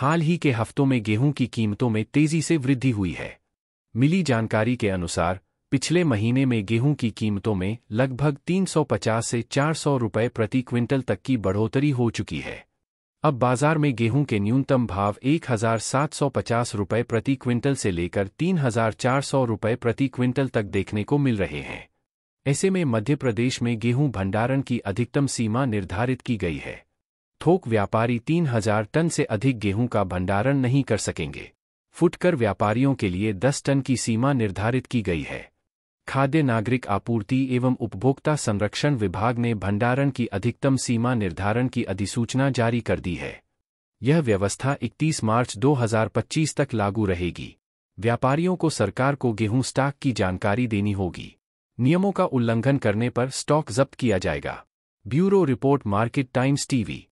हाल ही के हफ्तों में गेहूं की कीमतों में तेजी से वृद्धि हुई है मिली जानकारी के अनुसार पिछले महीने में गेहूं की कीमतों में लगभग 350 से 400 रुपये प्रति क्विंटल तक की बढ़ोतरी हो चुकी है अब बाजार में गेहूं के न्यूनतम भाव 1,750 रुपये प्रति क्विंटल से लेकर 3,400 रुपये प्रति क्विंटल तक देखने को मिल रहे हैं ऐसे में मध्य प्रदेश में गेहूं भंडारण की अधिकतम सीमा निर्धारित की गई है थोक व्यापारी तीन हजार टन से अधिक गेहूं का भंडारण नहीं कर सकेंगे फुटकर व्यापारियों के लिए दस टन की सीमा निर्धारित की गई है खाद्य नागरिक आपूर्ति एवं उपभोक्ता संरक्षण विभाग ने भंडारण की अधिकतम सीमा निर्धारण की अधिसूचना जारी कर दी है यह व्यवस्था 31 मार्च 2025 तक लागू रहेगी व्यापारियों को सरकार को गेहूं स्टॉक की जानकारी देनी होगी नियमों का उल्लंघन करने पर स्टॉक जब्त किया जाएगा bureau report Market Times TV